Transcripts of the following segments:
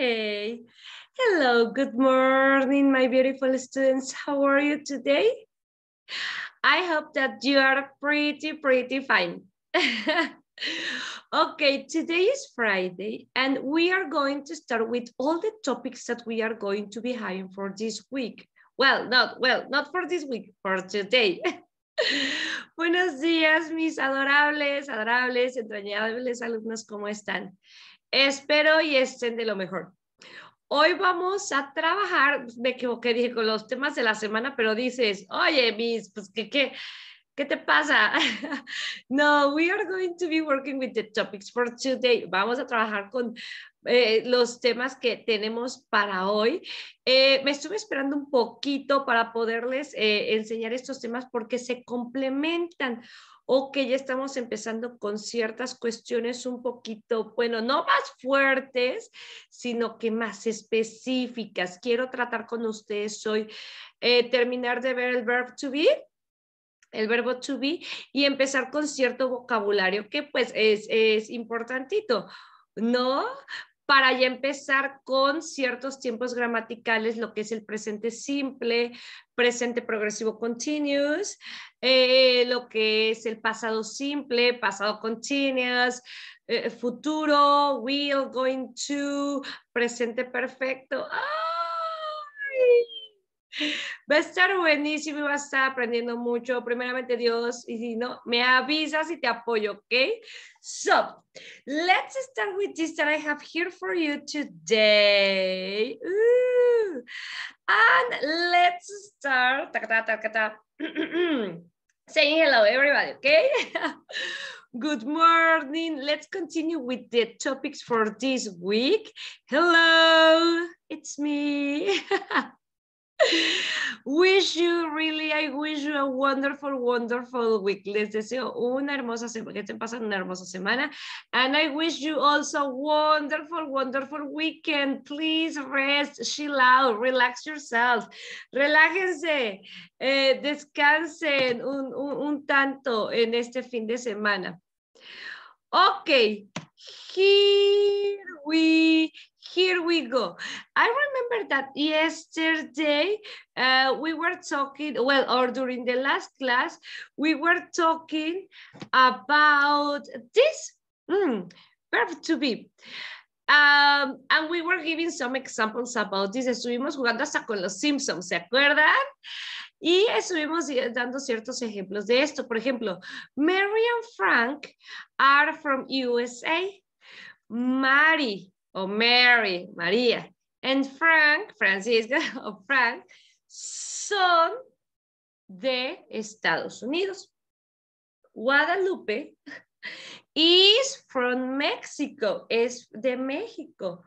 Hey, hello, good morning, my beautiful students. How are you today? I hope that you are pretty, pretty fine. okay, today is Friday, and we are going to start with all the topics that we are going to be having for this week. Well, not well, not for this week, for today. Buenos días, mis adorables, adorables, entrañables alumnos, ¿cómo están? Espero y estén de lo mejor. Hoy vamos a trabajar, me equivoqué, dije con los temas de la semana, pero dices, oye, mis, pues qué. ¿Qué te pasa? no, we are going to be working with the topics for today. Vamos a trabajar con eh, los temas que tenemos para hoy. Eh, me estuve esperando un poquito para poderles eh, enseñar estos temas porque se complementan o que ya estamos empezando con ciertas cuestiones un poquito, bueno, no más fuertes, sino que más específicas. Quiero tratar con ustedes hoy, eh, terminar de ver el verb to be el verbo to be y empezar con cierto vocabulario que pues es, es importantito, ¿no? para ya empezar con ciertos tiempos gramaticales, lo que es el presente simple, presente progresivo continuous, eh, lo que es el pasado simple, pasado continuous, eh, futuro, will, going to, presente perfecto. ¡Ah! Va a estar buenísimo y va a estar aprendiendo mucho. Primeramente, Dios, y si no, me avisas y te apoyo, ¿ok? So, let's start with this that I have here for you today. And let's start Say hello, everybody, okay? Good morning. Let's continue with the topics for this week. Hello, it's me. Wish you really, I wish you a wonderful, wonderful week. Les deseo una hermosa semana, que te pasando una hermosa semana. And I wish you also a wonderful, wonderful weekend. Please rest, chill out, relax yourself. Relájense, eh, descansen un, tanto en este fin de semana. Ok, here we here we go. I remember that yesterday uh, we were talking, well, or during the last class, we were talking about this mm, verb to be. Um, and we were giving some examples about this. Estuvimos jugando hasta con los Simpsons, ¿se acuerdan? Y estuvimos dando ciertos ejemplos de esto. Por ejemplo, Mary and Frank are from USA. Mary o Mary, María. And Frank, Francisca o Frank, son de Estados Unidos. Guadalupe is from Mexico, es de México.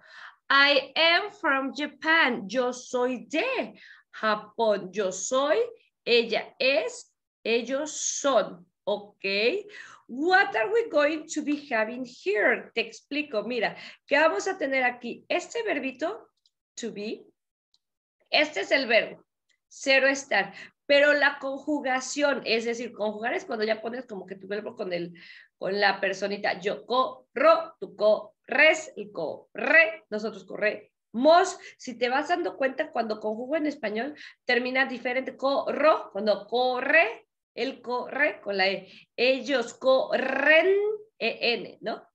I am from Japan, yo soy de Japón, yo soy, ella es, ellos son, ¿ok? What are we going to be having here? Te explico, mira, ¿qué vamos a tener aquí? Este verbito, to be, este es el verbo, cero estar. Pero la conjugación, es decir, conjugar es cuando ya pones como que tu verbo con, el, con la personita. Yo corro, tú corres, el corre, nosotros corremos. Si te vas dando cuenta, cuando conjugo en español, termina diferente. Corro, cuando corre, el corre con la E. Ellos corren, e, ¿no?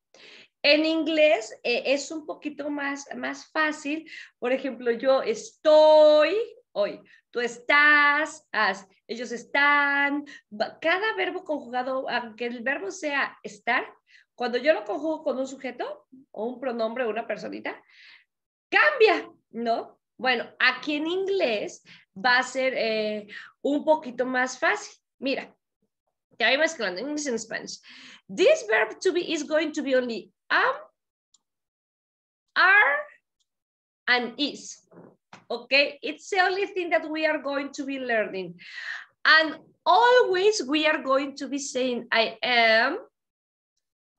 En inglés eh, es un poquito más, más fácil. Por ejemplo, yo estoy hoy, tú estás, has, ellos están. Cada verbo conjugado, aunque el verbo sea estar, cuando yo lo conjugo con un sujeto o un pronombre una personita, cambia, ¿no? Bueno, aquí en inglés va a ser eh, un poquito más fácil. Mira, te voy mezclando English Spanish. This verb to be is going to be only am, are, and is. Okay, it's the only thing that we are going to be learning. And always we are going to be saying, I am,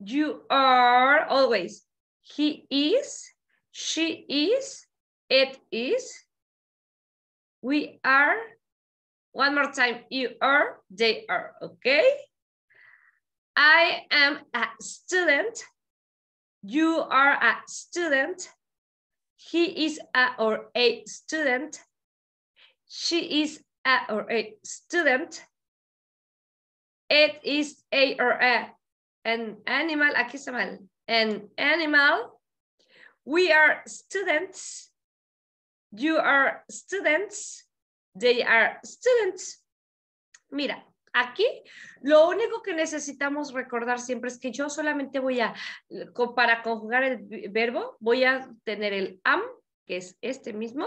you are, always. He is, she is, it is, we are, one more time, you are, they are, okay? I am a student. You are a student. He is a or a student. She is a or a student. It is a or a, an animal, aquí está mal, an animal. We are students. You are students. They are students. Mira, aquí lo único que necesitamos recordar siempre es que yo solamente voy a, para conjugar el verbo, voy a tener el am, que es este mismo,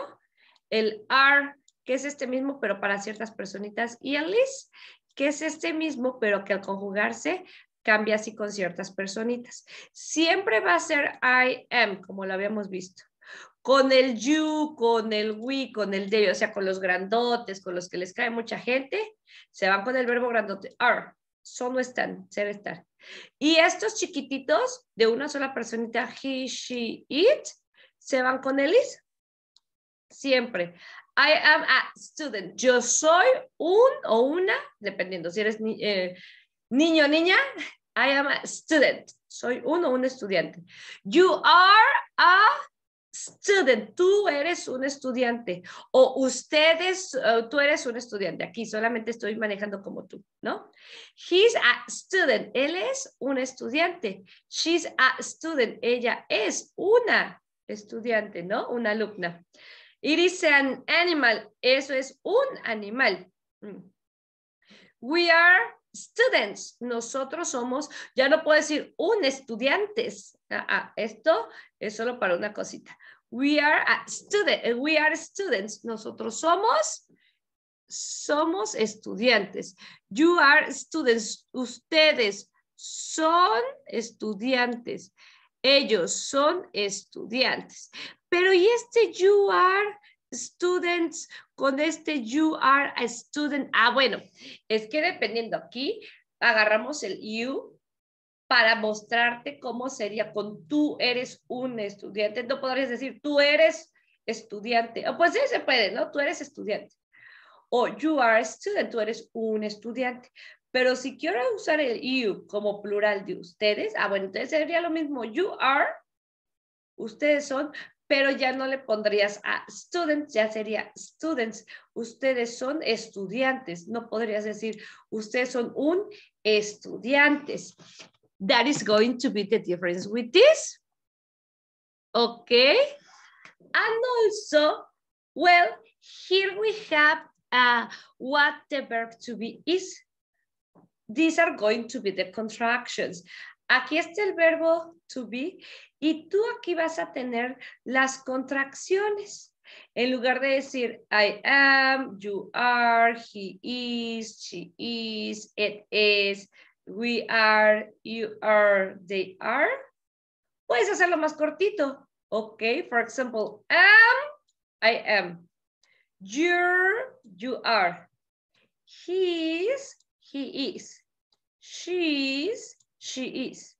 el are, que es este mismo, pero para ciertas personitas, y el is, que es este mismo, pero que al conjugarse cambia así con ciertas personitas. Siempre va a ser I am, como lo habíamos visto con el you, con el we, con el they, o sea, con los grandotes, con los que les cae mucha gente, se van con el verbo grandote, are, son están, ser, estar. Y estos chiquititos de una sola personita, he, she, it, se van con el is. Siempre. I am a student. Yo soy un o una, dependiendo si eres eh, niño o niña. I am a student. Soy un o un estudiante. You are a student, tú eres un estudiante o ustedes, eh, tú eres un estudiante. Aquí solamente estoy manejando como tú, ¿no? He's a student, él es un estudiante. She's a student, ella es una estudiante, ¿no? Una alumna. It is an animal, eso es un animal. Mm. We are students, nosotros somos, ya no puedo decir un estudiantes, ah, ah, esto es solo para una cosita. We are a eh, we are students, nosotros somos somos estudiantes. You are students, ustedes son estudiantes. Ellos son estudiantes. Pero ¿y este you are students con este you are a student. Ah, bueno, es que dependiendo aquí, agarramos el you para mostrarte cómo sería con tú eres un estudiante. No podrías decir tú eres estudiante. O pues sí se puede, ¿no? Tú eres estudiante. O you are a student, tú eres un estudiante. Pero si quiero usar el you como plural de ustedes, ah, bueno, entonces sería lo mismo. You are, ustedes son, pero ya no le pondrías a students, ya sería students. Ustedes son estudiantes, no podrías decir ustedes son un estudiantes. That is going to be the difference with this. Okay. And also, well, here we have uh, what the verb to be is. These are going to be the contractions. Aquí está el verbo to be y tú aquí vas a tener las contracciones. En lugar de decir I am, you are, he is, she is, it is, we are, you are, they are, puedes hacerlo más cortito. Ok, for example, am, I am. You're, you are. is, he is. She's, She is.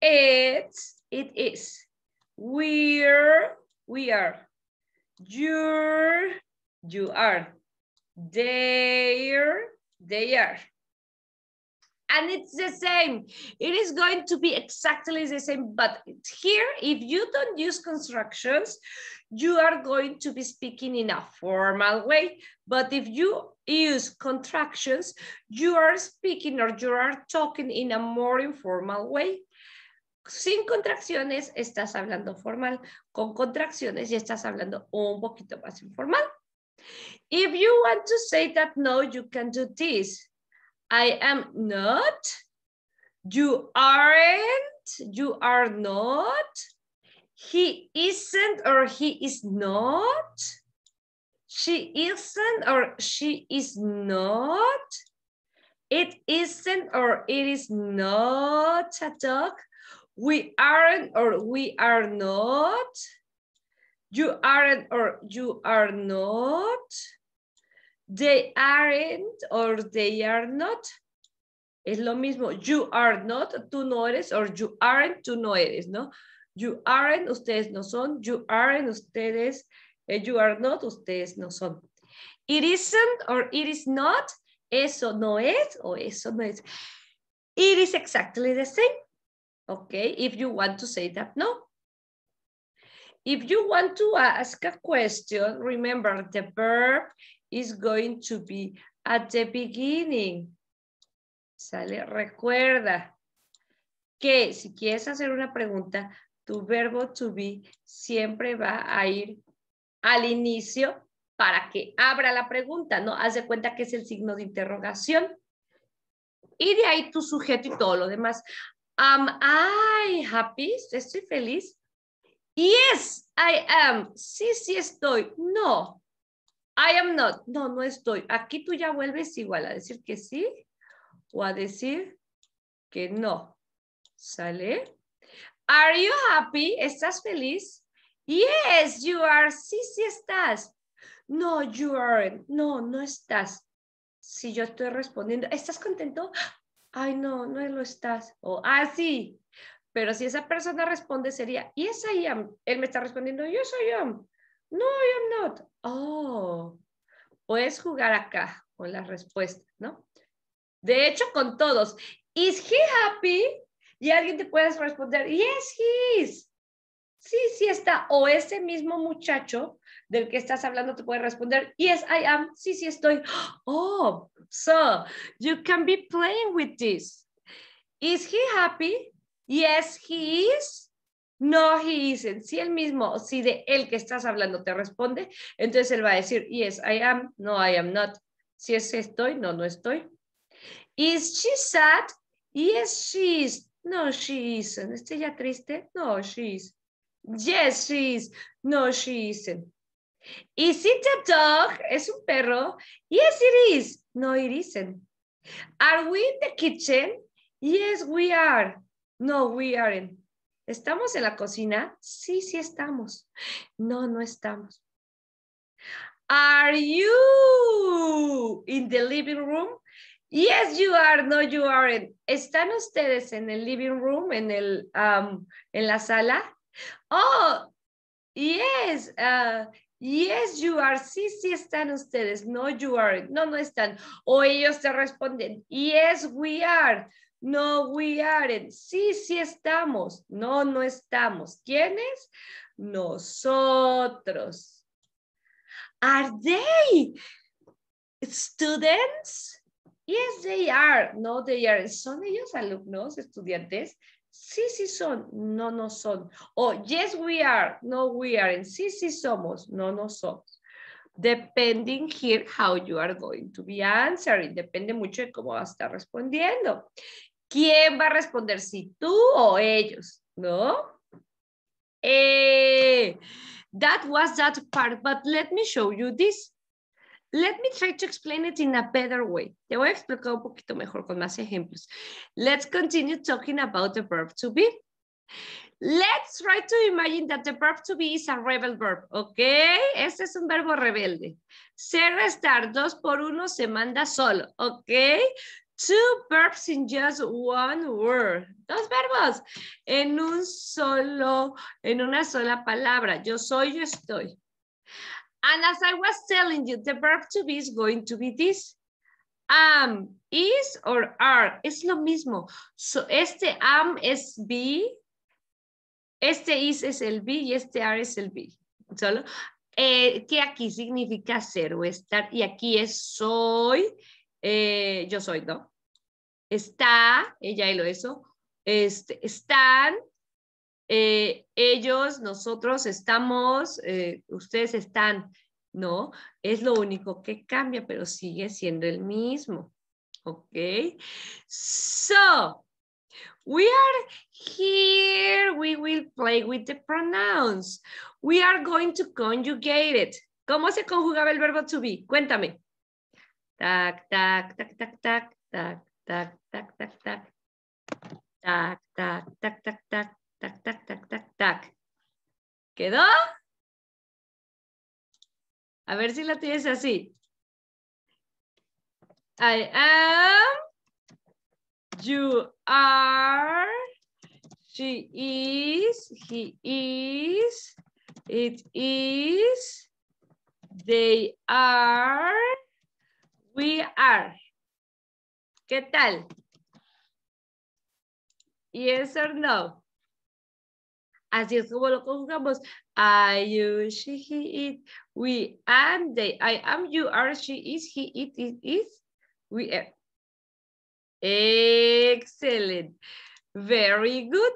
It's, it is. We're, we are. You're, you are. They're, they are. And it's the same. It is going to be exactly the same, but here, if you don't use constructions, you are going to be speaking in a formal way. But if you use contractions, you are speaking or you are talking in a more informal way. Sin contracciones estás hablando formal, con contracciones ya estás hablando un poquito más informal. If you want to say that no, you can do this. I am not, you aren't, you are not, he isn't or he is not, she isn't or she is not. It isn't or it is not a dog. We aren't or we are not. You aren't or you are not. They aren't or they are not. Es lo mismo. You are not, tú no eres, or you aren't, tú no eres, ¿no? You aren't, ustedes no son. You aren't, ustedes Eh, you are not, ustedes no son. It isn't or it is not, eso no es o eso no es. It is exactly the same. Okay, if you want to say that, no. If you want to ask a question, remember the verb is going to be at the beginning. Sale, recuerda que si quieres hacer una pregunta, tu verbo to be siempre va a ir al inicio para que abra la pregunta, ¿no? Haz de cuenta que es el signo de interrogación. Y de ahí tu sujeto y todo lo demás. Am I happy? ¿Estoy feliz? Yes, I am. Sí, sí estoy. No, I am not. No, no estoy. Aquí tú ya vuelves igual a decir que sí o a decir que no. ¿Sale? Are you happy? ¿Estás feliz? Yes, you are. Sí, sí estás. No, you aren't. No, no estás. Si yo estoy respondiendo, ¿estás contento? Ay, no, no lo estás. O, ah, sí. Pero si esa persona responde sería, yes, I am. Él me está respondiendo, yes, I am. No, I am not. Oh, puedes jugar acá con las respuestas, ¿no? De hecho, con todos. Is he happy? Y alguien te puede responder, yes, he is sí, sí está. O ese mismo muchacho del que estás hablando te puede responder, yes, I am, sí, sí estoy. Oh, so you can be playing with this. Is he happy? Yes, he is. No, he isn't. Si el mismo, si de él que estás hablando te responde, entonces él va a decir, yes, I am, no, I am not. Si es estoy, no, no estoy. Is she sad? Yes, she is. No, she isn't. ¿Está ya triste? No, she is. Yes, she is. No, she isn't. Is it a dog? Es un perro. Yes, it is. No, it isn't. Are we in the kitchen? Yes, we are. No, we aren't. ¿Estamos en la cocina? Sí, sí estamos. No, no estamos. Are you in the living room? Yes, you are. No, you aren't. ¿Están ustedes en el living room, en, el, um, en la sala? Oh, yes, uh, yes, you are. Sí, sí están ustedes. No, you are. No, no están. O ellos te responden, yes, we are. No, we aren't. Sí, sí estamos. No, no estamos. ¿Quiénes? Nosotros. Are they students? Yes, they are. No, they are. ¿Son ellos alumnos, estudiantes? sí, sí son, no, no son. Oh, yes, we are, no, we aren't. Sí, sí somos, no, no somos. Depending here how you are going to be answering. Depende mucho de cómo vas a estar respondiendo. ¿Quién va a responder? ¿Si tú o ellos? ¿No? Eh, that was that part, but let me show you this. Let me try to explain it in a better way. Te voy a explicar un poquito mejor con más ejemplos. Let's continue talking about the verb to be. Let's try to imagine that the verb to be is a rebel verb, ¿ok? Este es un verbo rebelde. Ser estar dos por uno se manda solo, ¿ok? Two verbs in just one word. Dos verbos en un solo, en una sola palabra. Yo soy, yo estoy. And as I was telling you, the verb to be is going to be this. Am, is or are, es lo mismo. So este am es be, este is es el be y este are es el be. Solo eh, que aquí significa ser o estar y aquí es soy, eh, yo soy, ¿no? Está, ella y lo eso, este, están, ellos, nosotros estamos, ustedes están, ¿no? Es lo único que cambia, pero sigue siendo el mismo. ¿Ok? so we are here. We will play with the pronouns. We are going to conjugate it. ¿Cómo se conjugaba el verbo to be? Cuéntame. Tac, tac, tac, tac, tac, tac, tac, tac, tac, tac, tac, tac, tac, tac, tac. Tac, tac, tac, tac, tac. ¿Quedó? A ver si la tienes así. I am, you are, she is, he is, it is, they are, we are. ¿Qué tal? Yes or no? Así es como lo conjugamos. I, you, she, he, it, we, and they. I am, you are, she is, he, it, it is, we are. Eh. Excellent. Very good.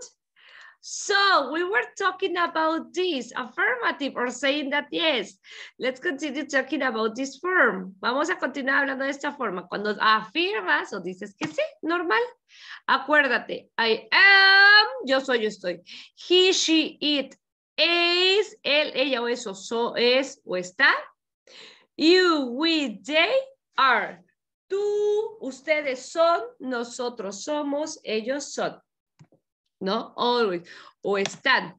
So we were talking about this, affirmative or saying that yes. Let's continue talking about this form. Vamos a continuar hablando de esta forma. Cuando afirmas o dices que sí, normal. Acuérdate, I am, yo soy, yo estoy. He, she, it, es, él, ella o eso, so, es o está. You, we, they, are. Tú, ustedes son, nosotros somos, ellos son no? Always, o están.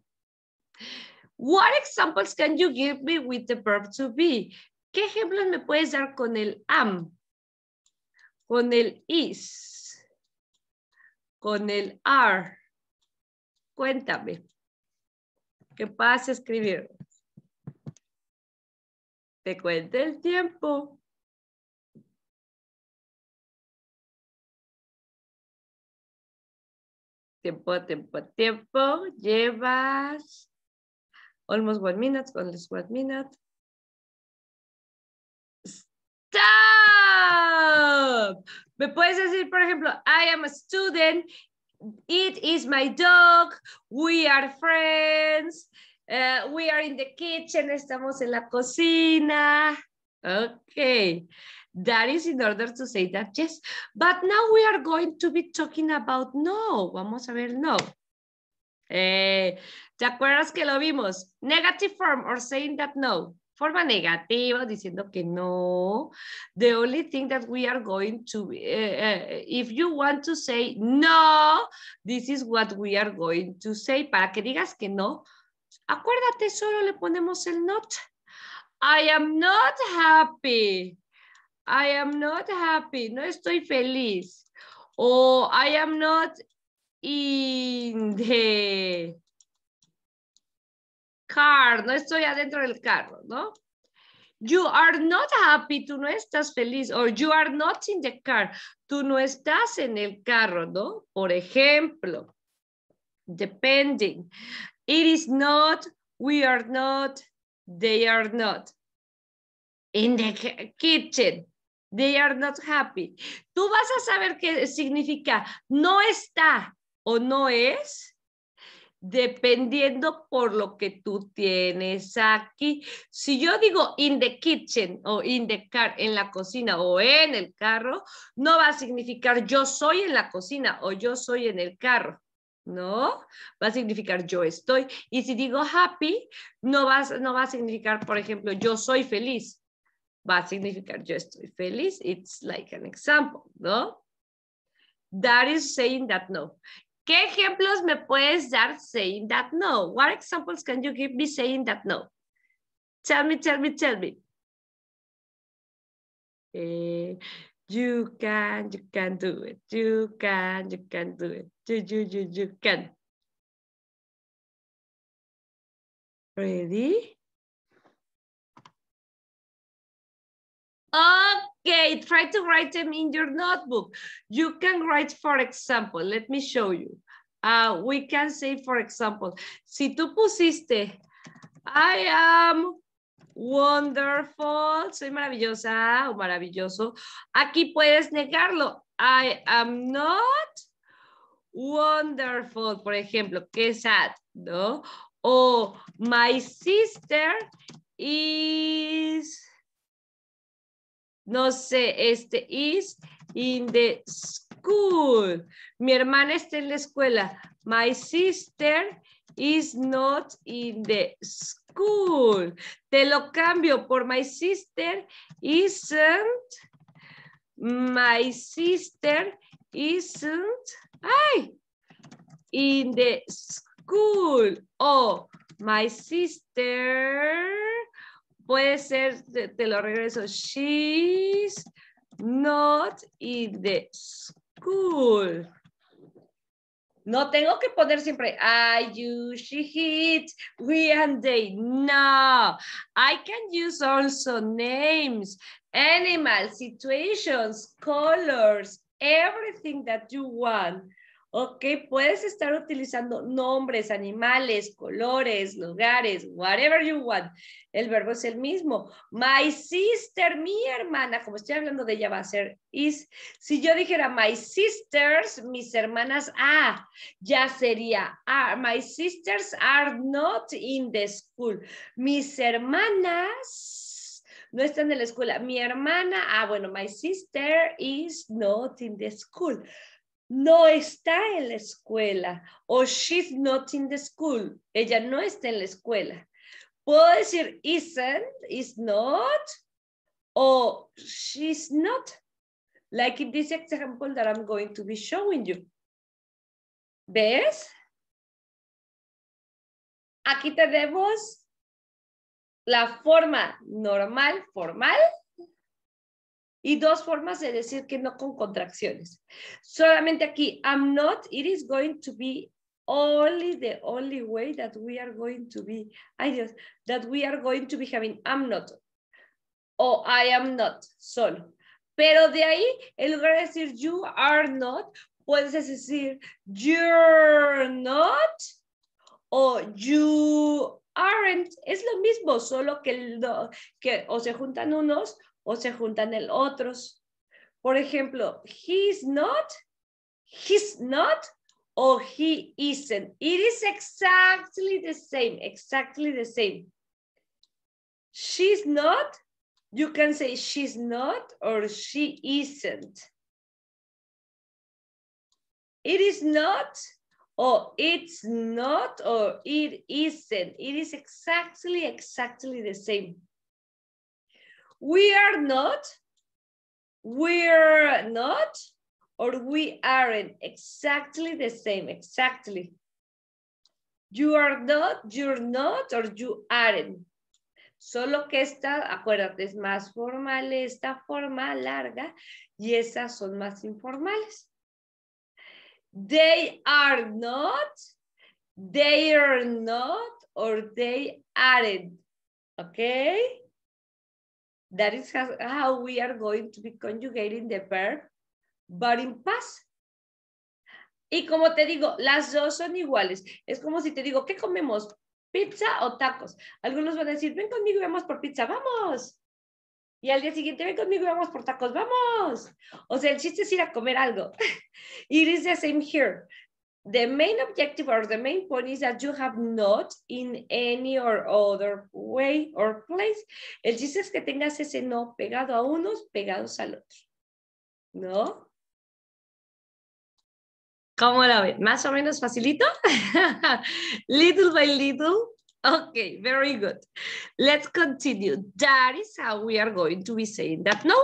What examples can you give me with the verb to be? ¿Qué ejemplos me puedes dar con el am? Con el is? Con el are? Cuéntame. ¿Qué pasa escribir? Te cuento el tiempo. Tiempo, tiempo, tiempo. Llevas almost one minute, almost one minute. Stop! Me puedes decir, por ejemplo, I am a student. It is my dog. We are friends. Eh, we are in the kitchen. Estamos en la cocina. Okay, that is in order to say that yes. But now we are going to be talking about no. Vamos a ver no. Eh, ¿Te acuerdas que lo vimos? Negative form or saying that no. Forma negativa, diciendo que no. The only thing that we are going to, eh, eh, if you want to say no, this is what we are going to say. Para que digas que no, acuérdate, solo le ponemos el not. I am not happy. I am not happy. No estoy feliz. O I am not in the car. No estoy adentro del carro, ¿no? You are not happy. Tú no estás feliz. Or you are not in the car. Tú no estás en el carro, ¿no? Por ejemplo, depending. It is not. We are not. They are not. In the kitchen. They are not happy. Tú vas a saber qué significa no está o no es dependiendo por lo que tú tienes aquí. Si yo digo in the kitchen o in the car, en la cocina o en el carro, no va a significar yo soy en la cocina o yo soy en el carro. ¿no? Va a significar yo estoy. Y si digo happy, no va, no va a significar, por ejemplo, yo soy feliz. Va a significar yo estoy feliz. It's like an example, ¿no? That is saying that no. ¿Qué ejemplos me puedes dar saying that no? What examples can you give me saying that no? Tell me, tell me, tell me. Eh, You can, you can do it. You can, you can do it. You, you, you, you can. Ready? Okay, try to write them in your notebook. You can write, for example, let me show you. Uh, we can say, for example, si tú pusiste, I am wonderful, soy maravillosa o maravilloso. Aquí puedes negarlo. I am not wonderful, por ejemplo, qué sad, ¿no? O my sister is, no sé, este is in the school. Mi hermana está en la escuela. My sister is not in the school. Te lo cambio por my sister isn't, my sister isn't, ay, in the school. oh, my sister, puede ser, te lo regreso, she's not in the school. No tengo que poner siempre, I use, she, hits, we and they. No, I can use also names, animals, situations, colors, everything that you want. ¿ok? Puedes estar utilizando nombres, animales, colores, lugares, whatever you want. El verbo es el mismo. My sister, mi hermana, como estoy hablando de ella, va a ser is. Si yo dijera my sisters, mis hermanas, ah, ya sería ah, My sisters are not in the school. Mis hermanas no están en la escuela. Mi hermana, ah, bueno, my sister is not in the school no está en la escuela o she's not in the school. Ella no está en la escuela. Puedo decir isn't, is not o she's not. Like in this example that I'm going to be showing you. ¿Ves? Aquí tenemos la forma normal, formal, y dos formas de decir que no con contracciones. Solamente aquí, I'm not, it is going to be only the only way that we are going to be, ay Dios, that we are going to be having, I'm not, o I am not, solo. Pero de ahí, en lugar de decir you are not, puedes decir you're not o you aren't. Es lo mismo, solo que, que o se juntan unos o se juntan el otros. Por ejemplo, he's not, he's not, o he isn't. It is exactly the same, exactly the same. She's not, you can say she's not or she isn't. It is not, or it's not, or it isn't. It is exactly, exactly the same we are not, we're not, or we aren't exactly the same, exactly. You are not, you're not, or you aren't. Solo que esta, acuérdate, es más formal esta forma larga y esas son más informales. They are not, they are not, or they aren't. Okay? That is how we are going to be conjugating the verb, but in past. Y como te digo, las dos son iguales. Es como si te digo, ¿qué comemos? ¿Pizza o tacos? Algunos van a decir, ven conmigo y vamos por pizza, vamos. Y al día siguiente, ven conmigo y vamos por tacos, vamos. O sea, el chiste es ir a comer algo. It is the same here the main objective or the main point is that you have not in any or other way or place. El chiste es que tengas ese no pegado a unos, pegados al otro. ¿No? ¿Cómo la ves? ¿Más o menos facilito? little by little. Okay, very good. Let's continue. That is how we are going to be saying that no.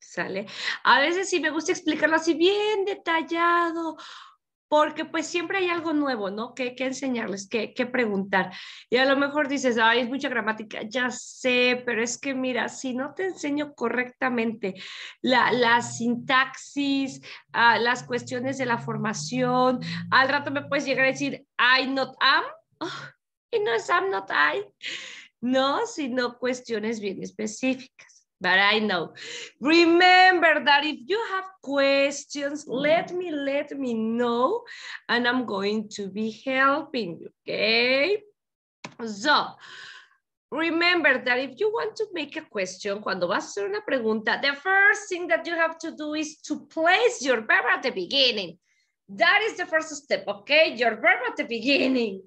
¿Sale? A veces sí me gusta explicarlo así bien detallado porque pues siempre hay algo nuevo, ¿no? Que, enseñarles, que, preguntar. Y a lo mejor dices, ay, es mucha gramática, ya sé, pero es que mira, si no te enseño correctamente la, sintaxis, ah, las cuestiones de la formación, al rato me puedes llegar a decir, I not am, y no es am not I, no, sino cuestiones bien específicas. but I know. Remember that if you have questions, let me, let me know, and I'm going to be helping you, okay? So, remember that if you want to make a question, cuando vas a hacer una pregunta, the first thing that you have to do is to place your verb at the beginning. That is the first step, okay? Your verb at the beginning.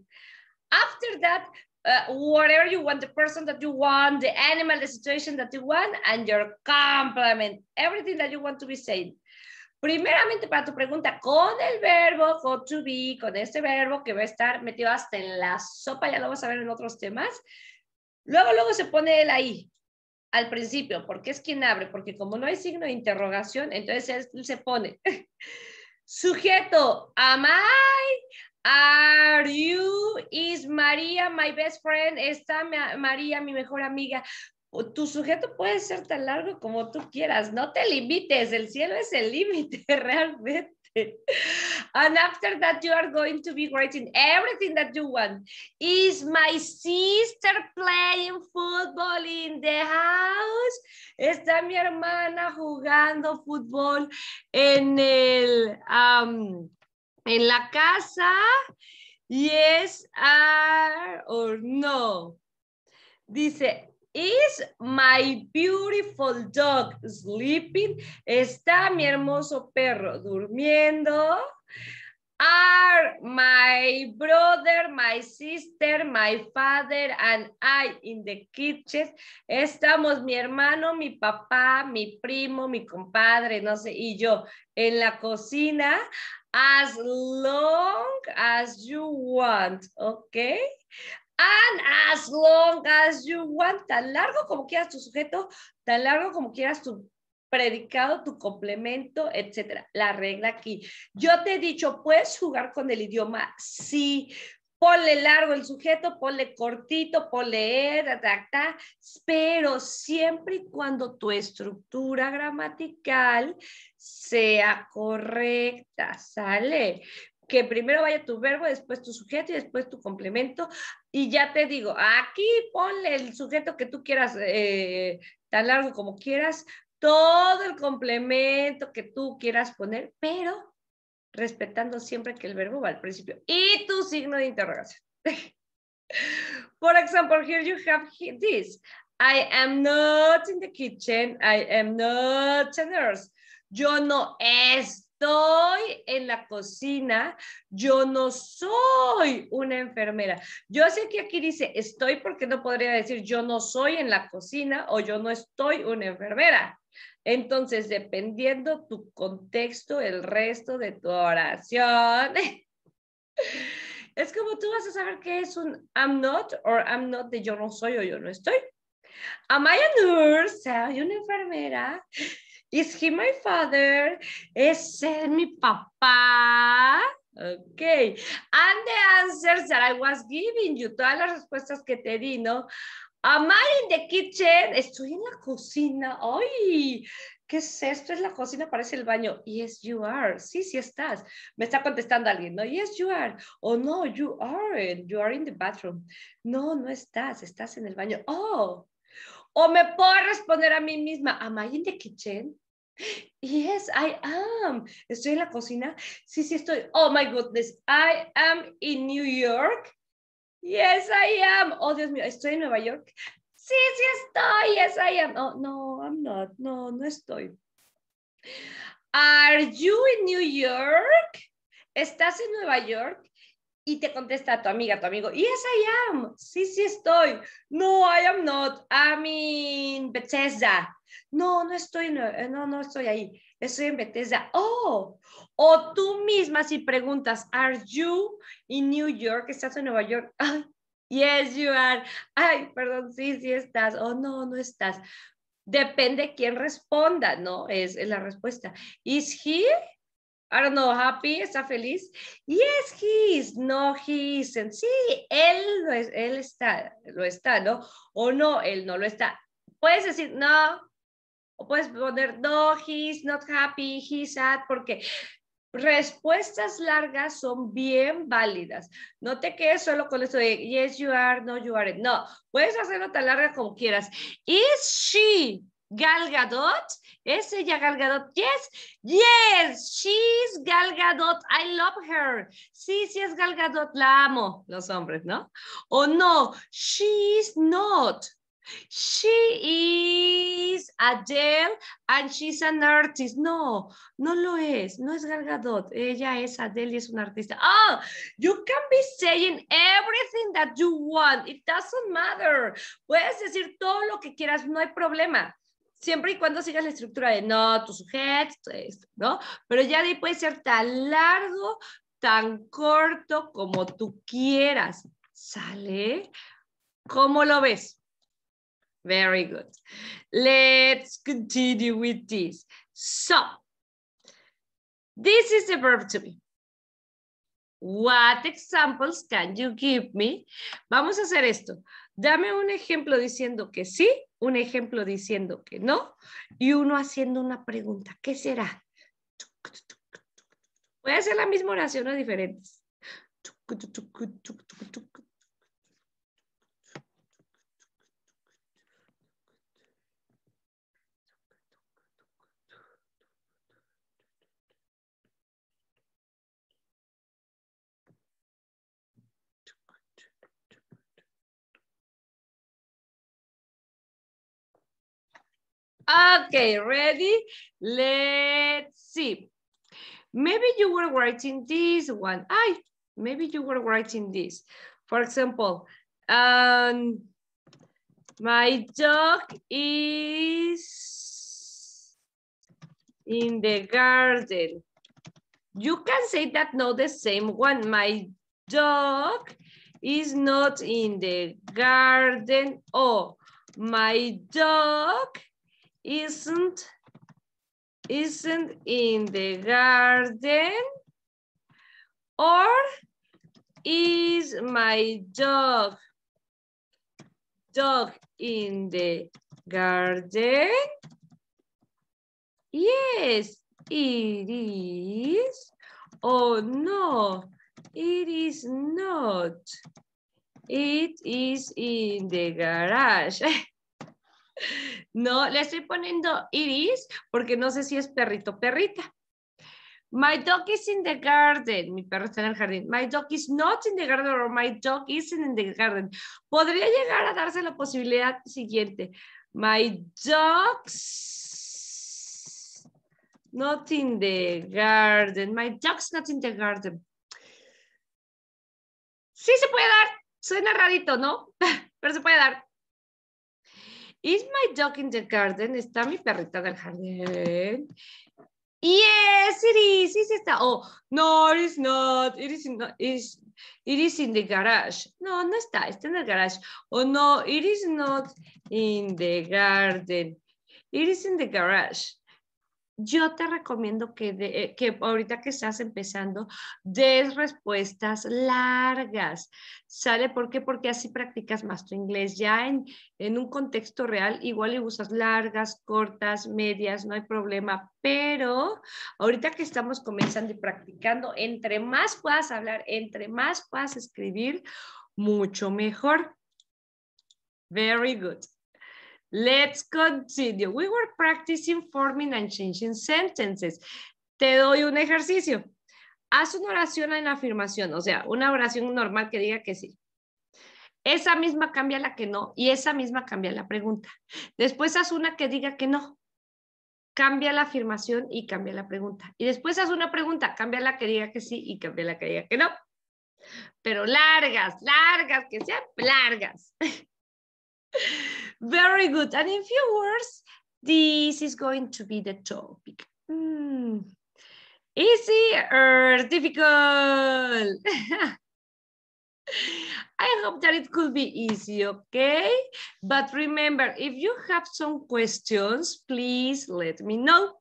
After that, Uh, whatever you want, the person that you want, the animal, the situation that you want, and your complement, everything that you want to be said. Primeramente para tu pregunta, con el verbo, go to be, con este verbo que va a estar metido hasta en la sopa, ya lo vamos a ver en otros temas. Luego, luego se pone el ahí, al principio, porque es quien abre, porque como no hay signo de interrogación, entonces él se pone. Sujeto, am I, Are you is María my best friend? Está María mi mejor amiga. Tu sujeto puede ser tan largo como tú quieras, no te limites, el cielo es el límite realmente. And after that, you are going to be writing everything that you want. Is my sister playing football in the house? Está mi hermana jugando fútbol en el en la casa. Yes are or no. Dice, is my beautiful dog sleeping? Está mi hermoso perro durmiendo. Are my brother, my sister, my father and I in the kitchen? Estamos mi hermano, mi papá, mi primo, mi compadre, no sé, y yo en la cocina as long as you want, ¿ok? And as long as you want, tan largo como quieras tu sujeto, tan largo como quieras tu predicado, tu complemento, etcétera. La regla aquí. Yo te he dicho, ¿puedes jugar con el idioma? Sí ponle largo el sujeto, ponle cortito, ponle e, ta. pero siempre y cuando tu estructura gramatical sea correcta, ¿sale? Que primero vaya tu verbo, después tu sujeto y después tu complemento. Y ya te digo, aquí ponle el sujeto que tú quieras, eh, tan largo como quieras, todo el complemento que tú quieras poner, pero respetando siempre que el verbo va al principio y tu signo de interrogación. For example, here you have this. I am not in the kitchen. I am not a nurse. Yo no estoy en la cocina. Yo no soy una enfermera. Yo sé que aquí dice estoy porque no podría decir yo no soy en la cocina o yo no estoy una enfermera. Entonces, dependiendo tu contexto, el resto de tu oración, es como tú vas a saber qué es un I'm not o I'm not de yo no soy o yo no estoy. Am I a nurse? ¿Soy una enfermera? Is he my father? ¿Es mi papá? Ok. And the answers that I was giving you, todas las respuestas que te di, ¿no? I in the kitchen, estoy en la cocina, ay, ¿qué es esto? Es la cocina, parece el baño. Yes, you are. Sí, sí estás. Me está contestando alguien, ¿no? Yes, you are. oh, no, you are. You are in the bathroom. No, no estás, estás en el baño. Oh. O me puedo responder a mí misma, am I in the kitchen? Yes, I am. Estoy en la cocina. Sí, sí estoy. Oh my goodness, I am in New York. Yes, I am. Oh, Dios mío, estoy en Nueva York. Sí, sí estoy. Yes, I am. Oh, no, I'm not. No, no estoy. Are you in New York? ¿Estás en Nueva York? Y te contesta tu amiga, tu amigo, yes, I am. Sí, sí estoy. No, I am not. I'm in Bethesda. No, no estoy, no, no estoy ahí. Estoy en Bethesda. Oh, o tú misma si preguntas, ¿Are you in New York? ¿Estás en Nueva York? yes, you are. Ay, perdón, sí, sí estás. O oh, no, no estás. Depende quién responda, ¿no? Es, la respuesta. ¿Is he? I don't know, happy, está feliz. Yes, he is. No, he isn't. Sí, él, es, él está, lo está, ¿no? O no, él no lo está. Puedes decir, no, o puedes poner, no, he's not happy, he's sad, porque Respuestas largas son bien válidas. No te quedes solo con esto de yes, you are, no, you are. No, puedes hacerlo tan larga como quieras. Is she Galgadot? ¿Es ella Galgadot? Yes, yes, she's Gal I love her. Sí, sí es Galgadot, la amo, los hombres, ¿no? O no, she's not. She is Adele and she's an artist. No, no lo es. No es Gal Ella es Adele y es una artista. Oh, you can be saying everything that you want. It doesn't matter. Puedes decir todo lo que quieras. No hay problema. Siempre y cuando sigas la estructura de no, tu sujeto, esto, ¿no? Pero ya de ahí puede ser tan largo, tan corto como tú quieras. ¿Sale? ¿Cómo lo ves? Very good. Let's continue with this. So, this is the verb to be. What examples can you give me? Vamos a hacer esto. Dame un ejemplo diciendo que sí, un ejemplo diciendo que no, y uno haciendo una pregunta. ¿Qué será? Voy a hacer la misma oración o diferentes. Okay, ready? Let's see. Maybe you were writing this one. I, maybe you were writing this. For example, um, my dog is in the garden. You can say that not the same one. My dog is not in the garden. Oh, my dog isn't isn't in the garden or is my dog dog in the garden yes it is oh no it is not it is in the garage No, le estoy poniendo iris porque no sé si es perrito o perrita. My dog is in the garden. Mi perro está en el jardín. My dog is not in the garden or my dog isn't in the garden. Podría llegar a darse la posibilidad siguiente. My dog's not in the garden. My dog's not in the garden. Sí se puede dar. Suena rarito, ¿no? Pero se puede dar. Is my dog in the garden? ¿Está mi perrita del jardín? Yes, it is. It está. Oh, no, it is not. It is not. it is in the garage. No, no está. Está en el garage. Oh, no, it is not in the garden. It is in the garage. yo te recomiendo que, eh, que ahorita que estás empezando, des respuestas largas. ¿Sale? ¿Por qué? Porque así practicas más tu inglés. Ya en, en un contexto real, igual y usas largas, cortas, medias, no hay problema. Pero ahorita que estamos comenzando y practicando, entre más puedas hablar, entre más puedas escribir, mucho mejor. Very good. Let's continue. We were practicing forming and changing sentences. Te doy un ejercicio. Haz una oración en afirmación, o sea, una oración normal que diga que sí. Esa misma cambia la que no y esa misma cambia la pregunta. Después haz una que diga que no. Cambia la afirmación y cambia la pregunta. Y después haz una pregunta, cambia la que diga que sí y cambia la que diga que no. Pero largas, largas, que sean largas. Very good. And in few words, this is going to be the topic. Mm. Easy or difficult? I hope that it could be easy, okay? But remember, if you have some questions, please let me know.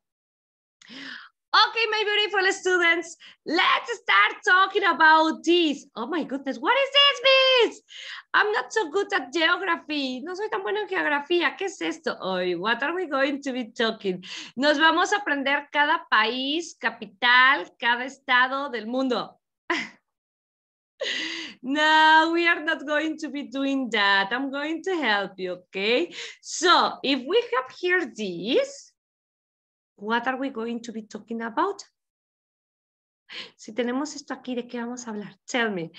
Okay, my beautiful students, let's start talking about this. Oh my goodness, what is this, miss? I'm not so good at geography. No soy tan buena en geografía. ¿Qué es esto? Hoy, what are we going to be talking? Nos vamos a aprender cada país, capital, cada estado del mundo. No, we are not going to be doing that. I'm going to help you, okay? So if we have here this, what are we going to be talking about? Si tenemos esto aquí, ¿de qué vamos a hablar? Tell me,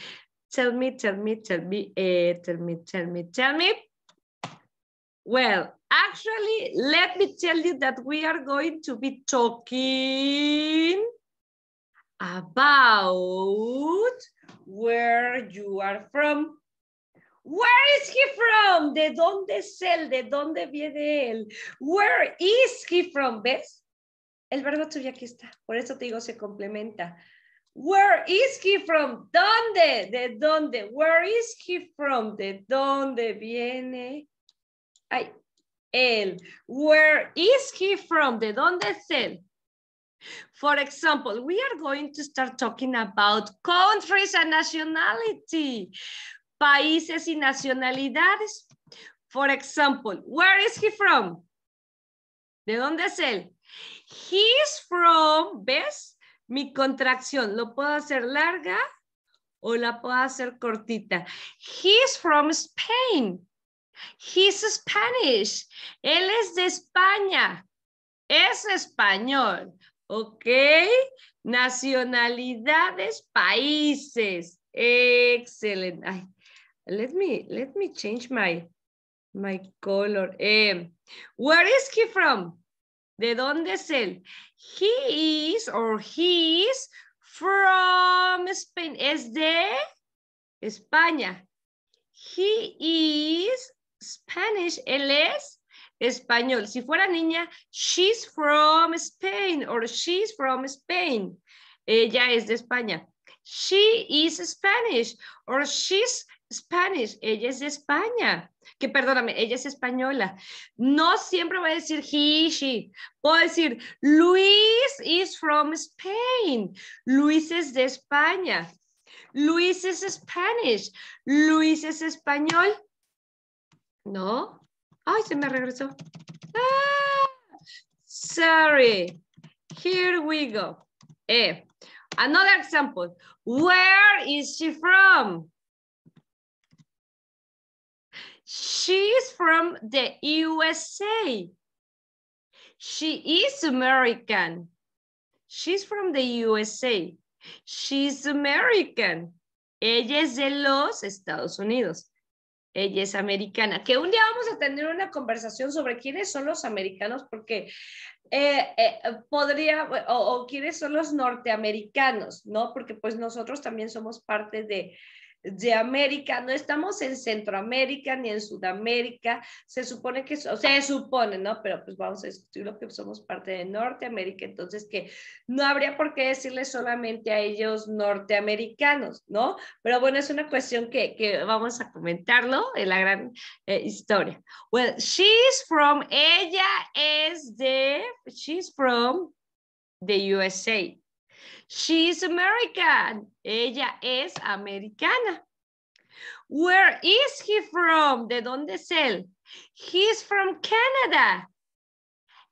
tell me, tell me, tell me, eh, tell me, tell me, tell me. Well, actually, let me tell you that we are going to be talking about where you are from. Where is he from? ¿De dónde es él? ¿De dónde viene él? Where is he from? ¿Ves? El verbo tuyo aquí está. Por eso te digo, se complementa. Where is he from? ¿Dónde? ¿De dónde? Where is he from? ¿De dónde viene? Ay, él. Where is he from? ¿De dónde es él? For example, we are going to start talking about countries and nationality, países y nacionalidades. For example, where is he from? ¿De dónde es él? He's from, ¿ves? Mi contracción, lo puedo hacer larga o la puedo hacer cortita. He's from Spain. He's Spanish. Él es de España. Es español. ¿Ok? Nacionalidades, países. Excelente. let me, let me change my, my color. Eh, where is he from? ¿De dónde es él? He is or is from Spain. Es de España. He is Spanish. Él es español. Si fuera niña, she's from Spain or she's from Spain. Ella es de España. She is Spanish or she's Spanish. Ella es de España que perdóname, ella es española, no siempre voy a decir he, she, puedo decir Luis is from Spain, Luis es de España, Luis is Spanish, Luis es español, ¿no? Ay, se me regresó. Ah, sorry, here we go. Eh, another example, where is she from? shes from the USA. She is American. She's from the USA. She's American. Ella es de los Estados Unidos. Ella es americana. Que un día vamos a tener una conversación sobre quiénes son los americanos, porque eh, eh, podría, o, o quiénes son los norteamericanos, ¿no? Porque pues nosotros también somos parte de, de América, no estamos en Centroamérica ni en Sudamérica, se supone que, o sea, se supone, ¿no? Pero pues vamos a discutirlo, que somos parte de Norteamérica, entonces que no habría por qué decirle solamente a ellos norteamericanos, ¿no? Pero bueno, es una cuestión que, vamos a comentarlo en la gran eh, historia. Well, she's from, ella es de, she's from the USA. She's American. Ella es americana. Where is he from? ¿De dónde es él? He's from Canada.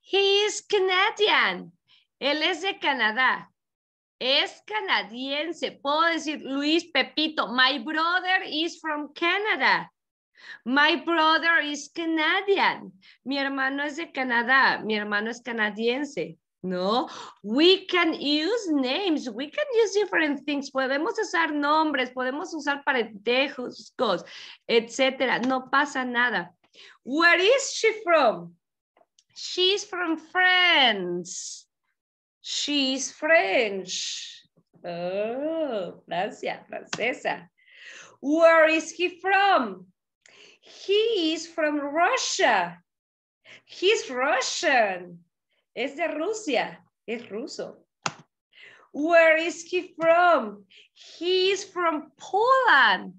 He is Canadian. Él es de Canadá. Es canadiense. Puedo decir, Luis Pepito, my brother is from Canada. My brother is Canadian. Mi hermano es de Canadá. Mi hermano es canadiense. ¿no? We can use names, we can use different things, podemos usar nombres, podemos usar parentescos, etcétera, no pasa nada. Where is she from? She's from France. She's French. Oh, Francia, francesa. Where is he from? He is from Russia. He's Russian. Es de Rusia. Es ruso. Where is he from? He is from Poland.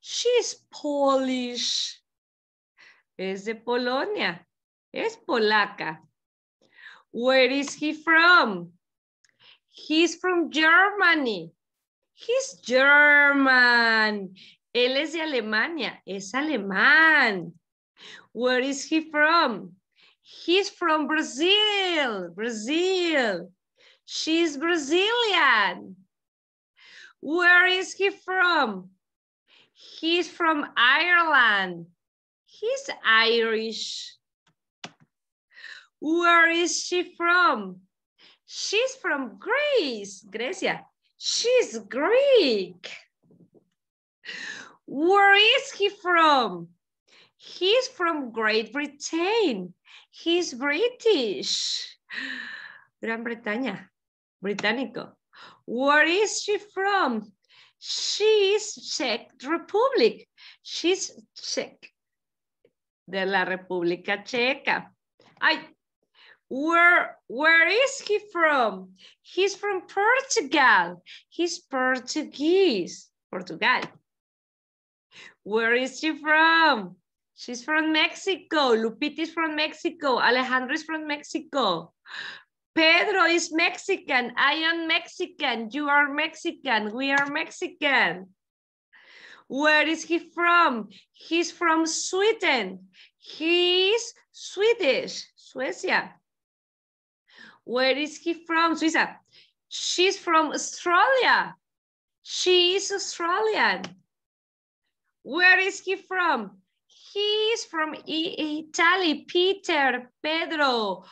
She's Polish. Es de Polonia. Es polaca. Where is he from? He's from Germany. He's German. Él es de Alemania. Es alemán. Where is he from? He's from Brazil, Brazil. She's Brazilian. Where is he from? He's from Ireland. He's Irish. Where is she from? She's from Greece, Grecia. She's Greek. Where is he from? He's from Great Britain. He's British. Gran Bretaña, británico. Where is she from? She's Czech Republic. She's Czech. De la República Checa. I, where, where is he from? He's from Portugal. He's Portuguese. Portugal. Where is she from? She's from Mexico. Lupita is from Mexico. Alejandro is from Mexico. Pedro is Mexican. I am Mexican. You are Mexican. We are Mexican. Where is he from? He's from Sweden. He's Swedish, Suecia. Where is he from? Suiza. She's from Australia. She is Australian. Where is he from? he's from Italy. Peter, Pedro,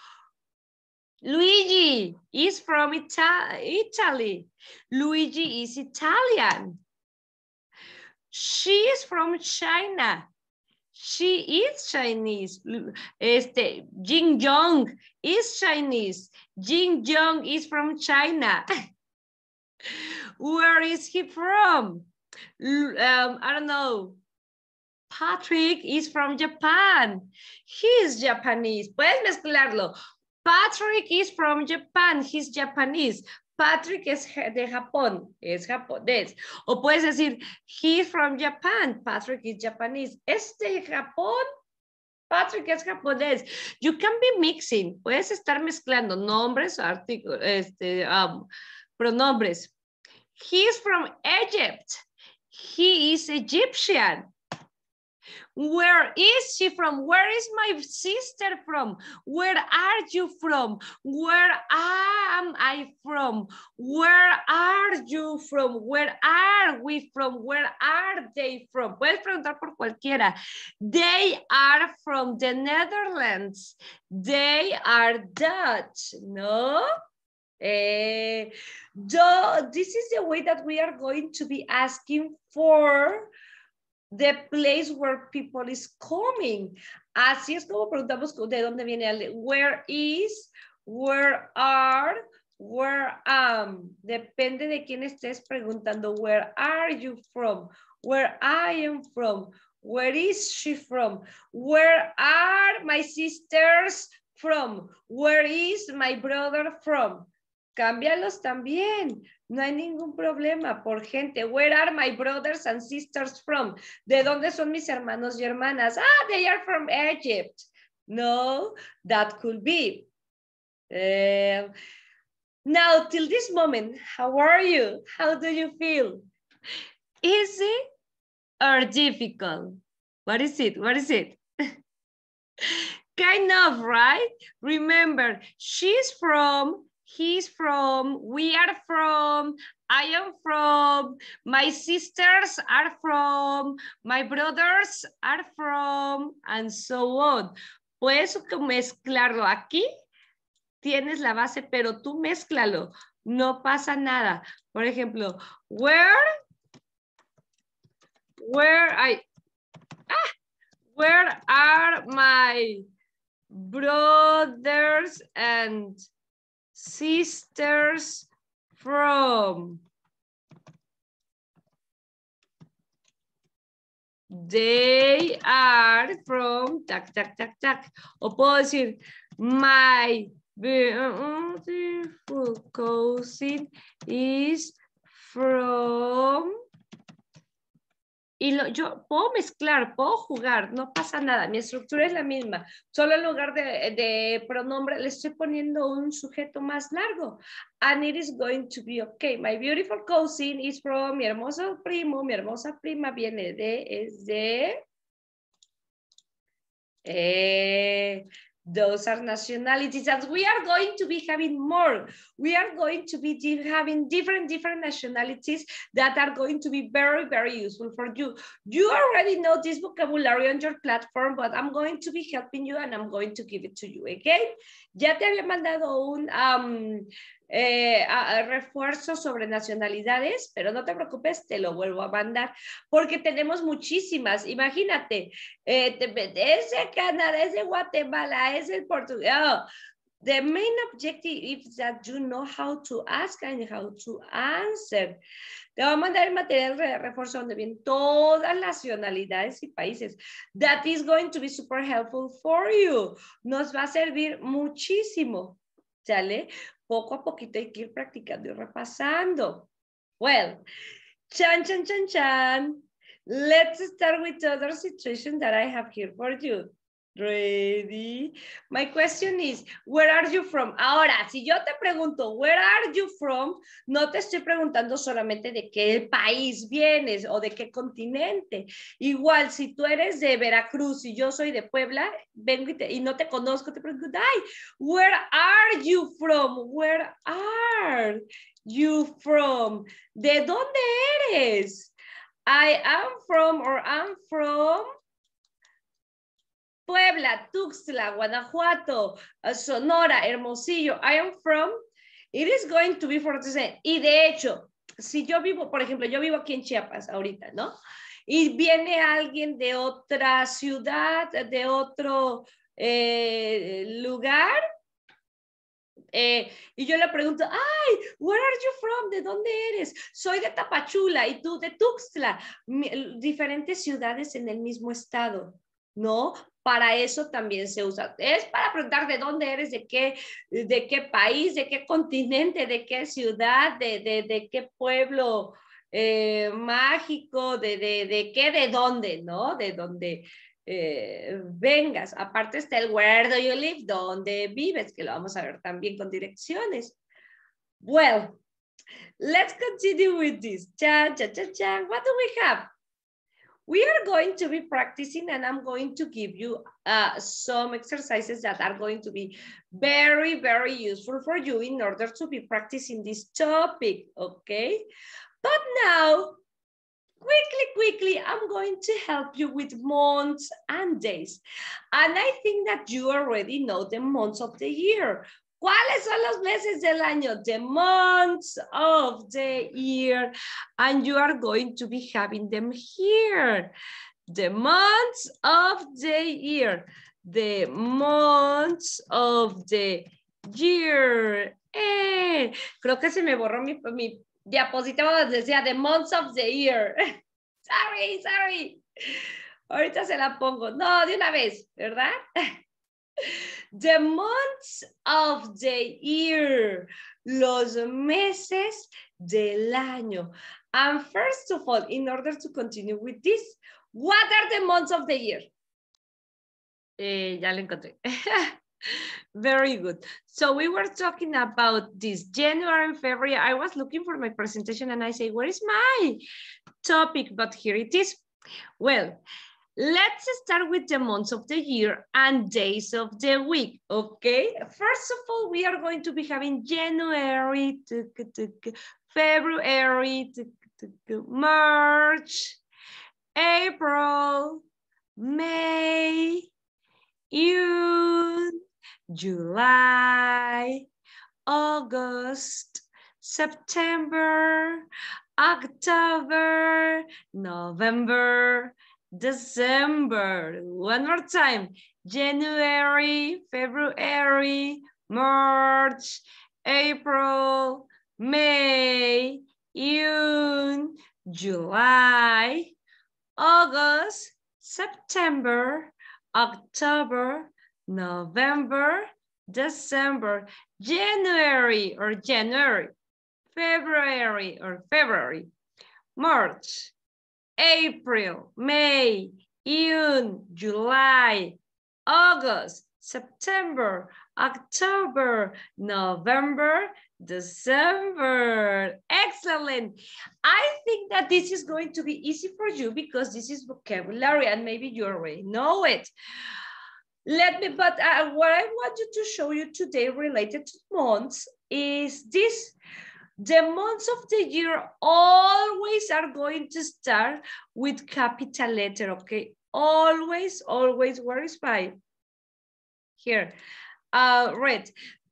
Luigi is from Ita Italy. Luigi is Italian. She is from China. She is Chinese. Este, Jin Jong is Chinese. Jing Jong is from China. Where is he from? Um, I don't know. Patrick is from Japan. He's Japanese. Puedes mezclarlo. Patrick is from Japan. He's Japanese. Patrick es de Japón, es japonés. O puedes decir, he's from Japan, Patrick is Japanese. Este Japón, Patrick es japonés. You can be mixing, puedes estar mezclando nombres, artículos, este, um, pronombres. He's from Egypt. He is Egyptian. Where is she from? Where is my sister from? Where are you from? Where am I from? Where are you from? Where are we from? Where are they from? Puedes preguntar por cualquiera. They are from the Netherlands. They are Dutch, no? so eh, this is the way that we are going to be asking for the place where people is coming. Así es como preguntamos de dónde viene where is, where are, where am. Um, depende de quién estés preguntando. Where are you from? Where I am from? Where is she from? Where are my sisters from? Where is my brother from? Cámbialos también. No hay ningún problema por gente. Where are my brothers and sisters from? ¿De dónde son mis hermanos y hermanas? Ah, they are from Egypt. No, that could be. Uh, now, till this moment, how are you? How do you feel? Easy or difficult? What is it? What is it? kind of, right? Remember, she's from he's from, we are from, I am from, my sisters are from, my brothers are from, and so on. Puedes mezclarlo aquí, tienes la base, pero tú mezclalo, no pasa nada. Por ejemplo, where, where I, ah, where are my brothers and sisters from They are from, tac, tac, tac, tac. O puedo decir, my beautiful cousin is from y yo puedo mezclar, puedo jugar, no pasa nada, mi estructura es la misma, solo en lugar de, pronombre le estoy poniendo un sujeto más largo. And it is going to be okay. My beautiful cousin is from mi hermoso primo, mi hermosa prima viene de, es de... Eh, Those are nationalities that we are going to be having more. We are going to be having different, different nationalities that are going to be very, very useful for you. You already know this vocabulary on your platform, but I'm going to be helping you and I'm going to give it to you again. Ya te había mandado un eh, refuerzo sobre nacionalidades, pero no te preocupes, te lo vuelvo a mandar, porque tenemos muchísimas. Imagínate, eh, te, es de Canadá, es de Guatemala, es el Portugal. The main objective is that you know how to ask and how to answer. Te va a mandar el material de refuerzo donde vienen todas las nacionalidades y países. That is going to be super helpful for you. Nos va a servir muchísimo. ¿Sale? Poco a poquito hay que ir practicando y repasando. Well, chan, chan, chan, chan. Let's start with the other situation that I have here for you. Ready. My question is, where are you from? Ahora, si yo te pregunto, where are you from? No te estoy preguntando solamente de qué país vienes o de qué continente. Igual, si tú eres de Veracruz y yo soy de Puebla, vengo y, no te conozco, te pregunto, ay, where are you from? Where are you from? ¿De dónde eres? I am from or I'm from Puebla, Tuxtla, Guanajuato, eh, Sonora, Hermosillo, I am from, it is going to be for the Y de hecho, si yo vivo, por ejemplo, yo vivo aquí en Chiapas ahorita, ¿no? Y viene alguien de otra ciudad, de otro eh, lugar, eh, y yo le pregunto, ay, where are you from? ¿De dónde eres? Soy de Tapachula y tú de Tuxtla, diferentes ciudades en el mismo estado, ¿no? para eso también se usa. Es para preguntar de dónde eres, de qué, de qué país, de qué continente, de qué ciudad, de, qué pueblo eh, mágico, de, de, qué, de dónde, ¿no? De dónde eh, vengas. Aparte está el where do you live, dónde vives, que lo vamos a ver también con direcciones. Well, let's continue with this. Cha, cha, cha, cha. What do we have? we are going to be practicing and I'm going to give you uh, some exercises that are going to be very, very useful for you in order to be practicing this topic, okay? But now, quickly, quickly, I'm going to help you with months and days. And I think that you already know the months of the year. ¿Cuáles son los meses del año? The months of the year. And you are going to be having them here. The months of the year. The months of the year. Eh, creo que se me borró mi, mi diapositiva donde decía The months of the year. sorry, sorry. Ahorita se la pongo. No, de una vez, ¿verdad? The months of the year. Los meses del año. And first of all, in order to continue with this, what are the months of the year? Eh, ya lo encontré. Very good. So we were talking about this January, February. I was looking for my presentation and I say, where is my topic? But here it is. Well, Let's start with the months of the year and days of the week, okay? First of all, we are going to be having January, February, March, April, May, June, July, August, September, October, November, December. One more time. January, February, March, April, May, June, July, August, September, October, November, December, January or January, February or February, March, April, May, June, July, August, September, October, November, December. Excellent. I think that this is going to be easy for you because this is vocabulary and maybe you already know it. Let me, but uh, what I want you to show you today related to months is this the months of the year always are going to start with capital letter, okay? Always, always, where is my? Here, uh, red.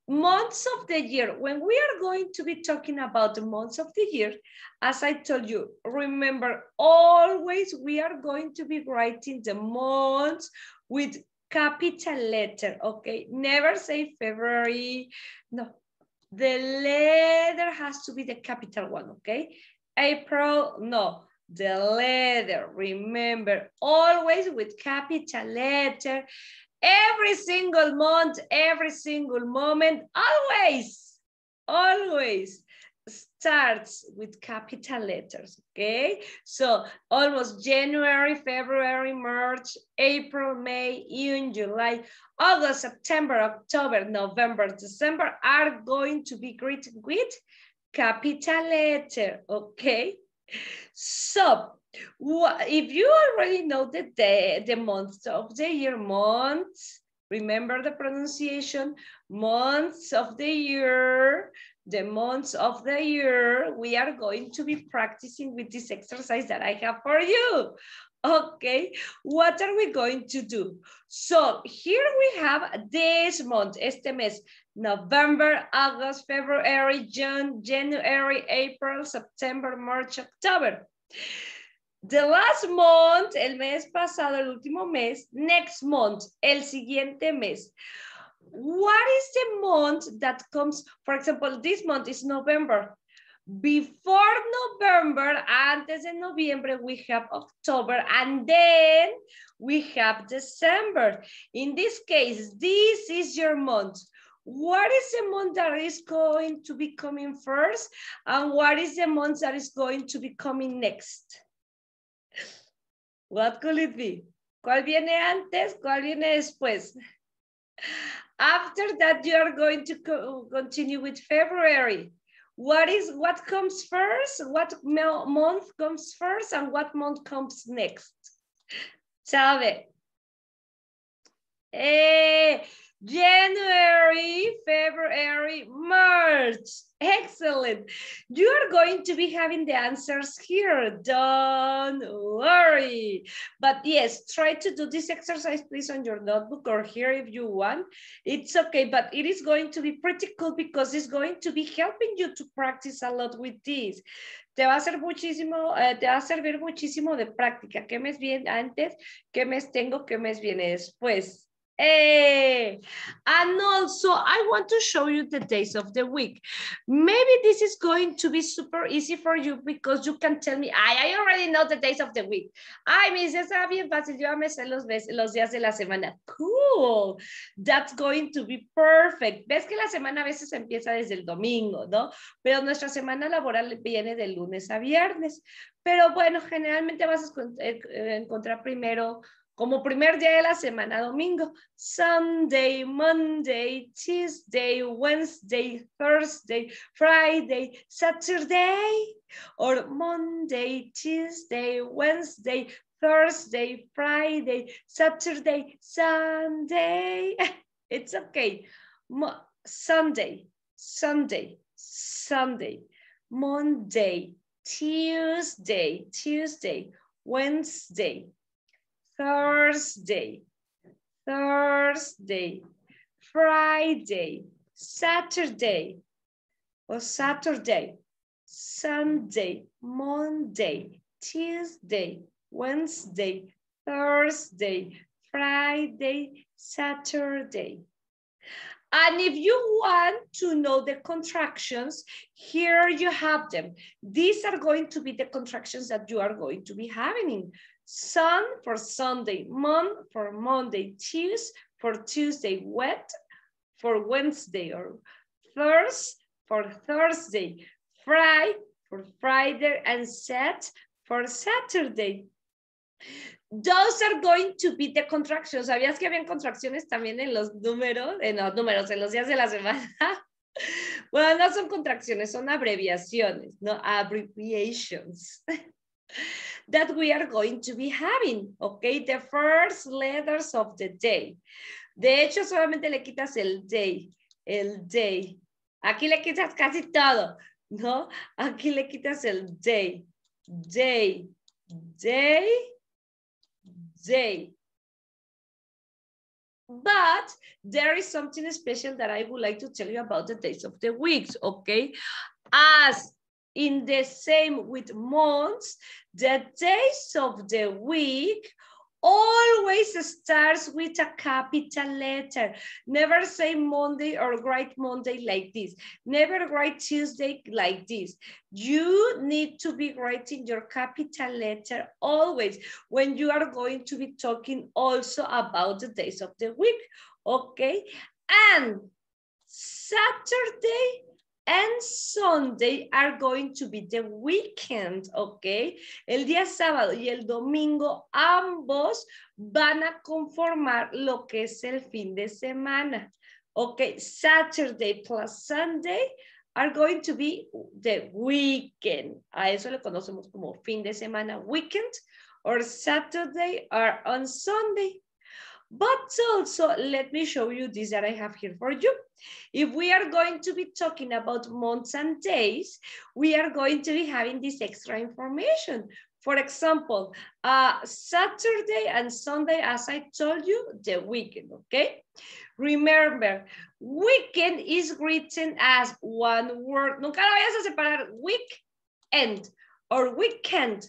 Months of the year, when we are going to be talking about the months of the year, as I told you, remember always we are going to be writing the months with capital letter, okay? Never say February, no, the letter has to be the capital one, okay? April, no, the letter. Remember, always with capital letter. Every single month, every single moment, always, always starts with capital letters, okay? So almost January, February, March, April, May, June, July, August, September, October, November, December are going to be greeted with capital letter, okay? So if you already know the day, the month of the year, months, remember the pronunciation, months of the year, the months of the year, we are going to be practicing with this exercise that I have for you. Okay, what are we going to do? So here we have this month, este mes, November, August, February, June, January, April, September, March, October. The last month, el mes pasado, el último mes, next month, el siguiente mes what is the month that comes, for example, this month is November. Before November, antes de noviembre, we have October, and then we have December. In this case, this is your month. What is the month that is going to be coming first? And what is the month that is going to be coming next? What could it be? ¿Cuál viene antes? ¿Cuál viene después? After that, you are going to co continue with February. What is what comes first? What month comes first, and what month comes next? Sabe? Hey. Eh, January, February, March. Excellent. You are going to be having the answers here. Don't worry. But yes, try to do this exercise, please, on your notebook or here if you want. It's okay, but it is going to be pretty cool because it's going to be helping you to practice a lot with this. Te va a hacer muchísimo, eh, te va a servir muchísimo de práctica. ¿Qué mes viene antes? ¿Qué mes tengo? ¿Qué mes viene después? Y eh, and also I want to show you the days of the week. Maybe this is going to be super easy for you because you can tell me, I already know the days of the week. Ay, me dice, está bien fácil, yo me sé los, los días de la semana. Cool, that's going to be perfect. Ves que la semana a veces empieza desde el domingo, ¿no? Pero nuestra semana laboral viene de lunes a viernes. Pero bueno, generalmente vas a eh, encontrar primero como primer día de la semana, domingo. Sunday, Monday, Tuesday, Wednesday, Thursday, Friday, Saturday. Or Monday, Tuesday, Wednesday, Thursday, Friday, Saturday, Sunday. It's okay. Sunday, Sunday, Sunday, Monday, Tuesday, Tuesday, Wednesday, Thursday, Thursday, Friday, Saturday, or Saturday, Sunday, Monday, Tuesday, Wednesday, Thursday, Friday, Saturday. And if you want to know the contractions, here you have them. These are going to be the contractions that you are going to be having sun for Sunday, moon for Monday, Tuesday for Tuesday, wet for Wednesday, or Thursday for Thursday, Friday for Friday, and set for Saturday. Those are going to be the contractions. ¿Sabías que habían contracciones también en los números, en eh, los números, en los días de la semana? bueno, no son contracciones, son abreviaciones, no abbreviations. that we are going to be having, okay? The first letters of the day. De hecho, solamente le quitas el day, el day. Aquí le quitas casi todo, ¿no? Aquí le quitas el day, day, day, day. But there is something special that I would like to tell you about the days of the weeks, okay? As in the same with months, the days of the week always starts with a capital letter. Never say Monday or write Monday like this. Never write Tuesday like this. You need to be writing your capital letter always when you are going to be talking also about the days of the week, okay? And Saturday and Sunday are going to be the weekend, ¿ok? El día sábado y el domingo ambos van a conformar lo que es el fin de semana, ¿ok? Saturday plus Sunday are going to be the weekend. A eso le conocemos como fin de semana, weekend, or Saturday or on Sunday, But also, let me show you this that I have here for you. If we are going to be talking about months and days, we are going to be having this extra information. For example, uh, Saturday and Sunday, as I told you, the weekend, okay? Remember, weekend is written as one word. Nunca lo vayas a separar, weekend or weekend,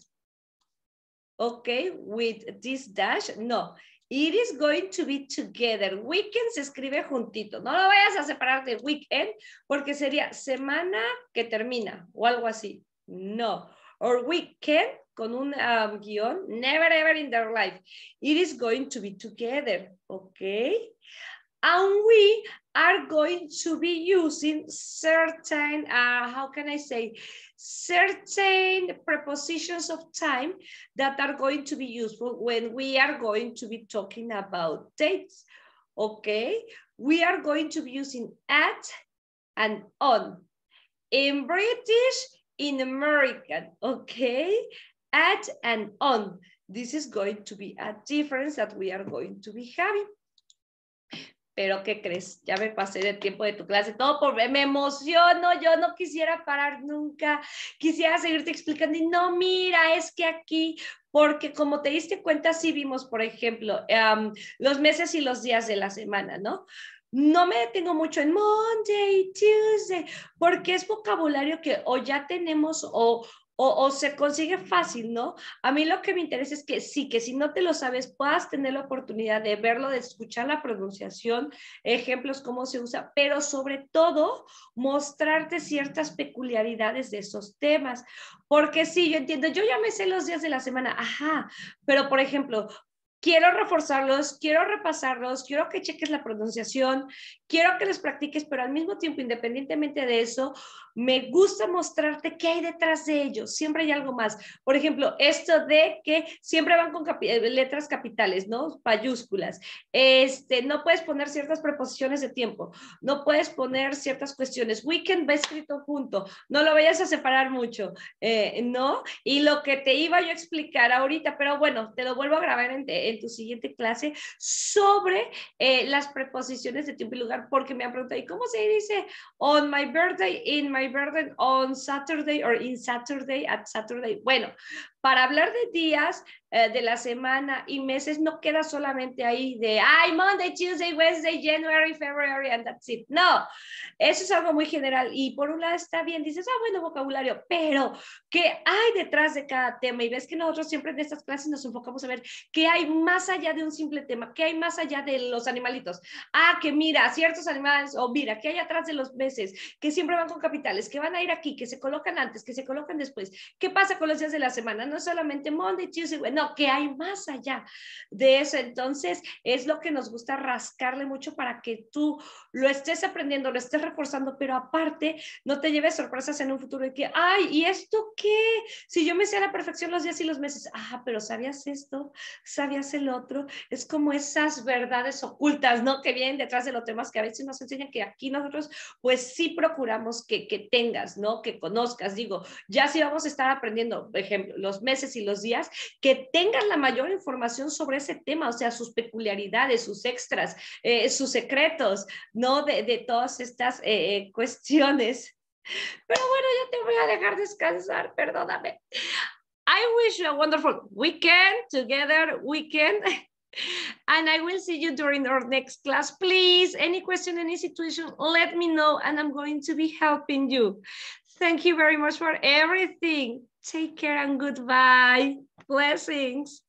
okay? With this dash, no. It is going to be together. Weekend se escribe juntito. No lo vayas a separar de weekend porque sería semana que termina o algo así. No. Or weekend con un um, guión. Never ever in their life. It is going to be together. Ok. And we are going to be using certain, uh, how can I say, certain prepositions of time that are going to be useful when we are going to be talking about dates, okay? We are going to be using at and on. In British, in American, okay? At and on. This is going to be a difference that we are going to be having. pero ¿qué crees? Ya me pasé del tiempo de tu clase, todo por me emociono, yo no quisiera parar nunca, quisiera seguirte explicando y no, mira, es que aquí, porque como te diste cuenta, sí vimos, por ejemplo, los meses y los días de la semana, ¿no? No me detengo mucho en Monday, Tuesday, porque es vocabulario que o ya tenemos o, o, se consigue fácil, ¿no? A mí lo que me interesa es que sí, que si no te lo sabes, puedas tener la oportunidad de verlo, de escuchar la pronunciación, ejemplos, cómo se usa, pero sobre todo mostrarte ciertas peculiaridades de esos temas. Porque sí, yo entiendo, yo ya me sé los días de la semana, ajá, pero por ejemplo, quiero reforzarlos, quiero repasarlos, quiero que cheques la pronunciación, quiero que les practiques, pero al mismo tiempo, independientemente de eso, me gusta mostrarte qué hay detrás de ellos, siempre hay algo más. Por ejemplo, esto de que siempre van con eh, letras capitales, ¿no? Mayúsculas. Este, no puedes poner ciertas preposiciones de tiempo, no puedes poner ciertas cuestiones. Weekend va escrito junto, no lo vayas a separar mucho, eh, ¿no? Y lo que te iba yo a explicar ahorita, pero bueno, te lo vuelvo a grabar en, tu siguiente clase sobre eh, las preposiciones de tiempo y lugar, porque me han preguntado, ¿y cómo se dice on my birthday, in my Kindergarten on Saturday or in Saturday at Saturday. Bueno, para hablar de días eh, de la semana y meses no queda solamente ahí de, ay, Monday, Tuesday, Wednesday, January, February, and that's it. No, eso es algo muy general y por un lado está bien, dices, ah, bueno, vocabulario, pero ¿qué hay detrás de cada tema? Y ves que nosotros siempre en estas clases nos enfocamos a ver qué hay más allá de un simple tema, qué hay más allá de los animalitos. Ah, que mira, ciertos animales, o mira, qué hay atrás de los meses, que siempre van con capitales, que van a ir aquí, que se colocan antes, que se colocan después. ¿Qué pasa con los días de la semana? no solamente Monday, Tuesday, no, que hay más allá de eso. Entonces, es lo que nos gusta rascarle mucho para que tú lo estés aprendiendo, lo estés reforzando, pero aparte, no te lleves sorpresas en un futuro de que, ay, ¿y esto qué? Si yo me sé a la perfección los días y los meses, ah, pero sabías esto, sabías el otro, es como esas verdades ocultas, ¿no? Que vienen detrás de los temas que a veces nos enseñan que aquí nosotros, pues sí procuramos que, tengas, ¿no? Que conozcas, digo, ya sí vamos a estar aprendiendo, por ejemplo, los meses y los días, que tengas la mayor información sobre ese tema, o sea, sus peculiaridades, sus extras, eh, sus secretos, ¿no? De, todas estas eh, eh, cuestiones. Pero bueno, ya te voy a dejar descansar, perdóname. I wish you a wonderful weekend together, weekend. And I will see you during our next class. Please, any question, any situation, let me know, and I'm going to be helping you. Thank you very much for everything. Take care and goodbye. Blessings.